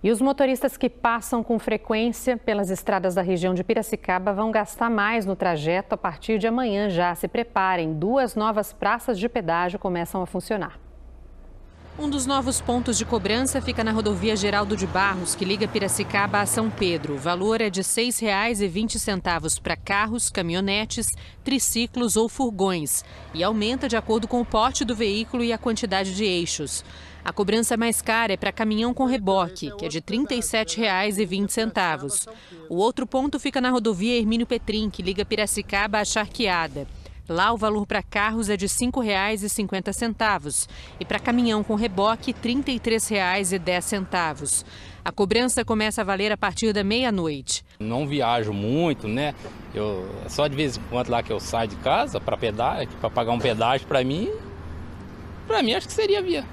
E os motoristas que passam com frequência pelas estradas da região de Piracicaba vão gastar mais no trajeto a partir de amanhã já. Se preparem, duas novas praças de pedágio começam a funcionar. Um dos novos pontos de cobrança fica na rodovia Geraldo de Barros, que liga Piracicaba a São Pedro. O valor é de R$ 6,20 para carros, caminhonetes, triciclos ou furgões e aumenta de acordo com o porte do veículo e a quantidade de eixos. A cobrança mais cara é para caminhão com reboque, que é de R$ 37,20. O outro ponto fica na rodovia Hermínio Petrin, que liga Piracicaba à Charqueada. Lá, o valor para carros é de R$ 5,50 e para caminhão com reboque, R$ 33,10. A cobrança começa a valer a partir da meia-noite. Não viajo muito, né? Eu, é só de vez em quando lá que eu saio de casa para para é pagar um pedágio para mim, para mim acho que seria via,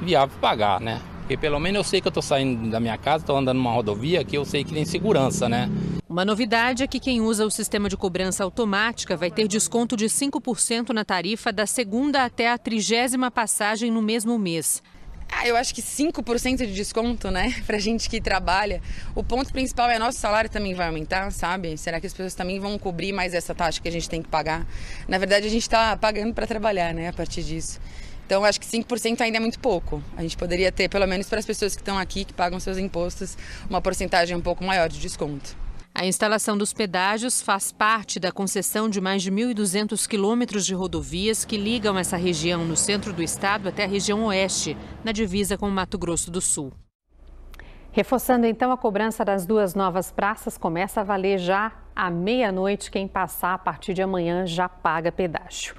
viável pagar, né? Porque pelo menos eu sei que eu estou saindo da minha casa, estou andando numa rodovia que eu sei que tem segurança, né? Uma novidade é que quem usa o sistema de cobrança automática vai ter desconto de 5% na tarifa da segunda até a trigésima passagem no mesmo mês. Ah, eu acho que 5% de desconto, né? Pra gente que trabalha. O ponto principal é nosso salário também vai aumentar, sabe? Será que as pessoas também vão cobrir mais essa taxa que a gente tem que pagar? Na verdade, a gente está pagando para trabalhar, né? A partir disso. Então, acho que 5% ainda é muito pouco. A gente poderia ter, pelo menos para as pessoas que estão aqui, que pagam seus impostos, uma porcentagem um pouco maior de desconto. A instalação dos pedágios faz parte da concessão de mais de 1.200 quilômetros de rodovias que ligam essa região no centro do estado até a região oeste, na divisa com o Mato Grosso do Sul. Reforçando então a cobrança das duas novas praças, começa a valer já à meia-noite. Quem passar a partir de amanhã já paga pedágio.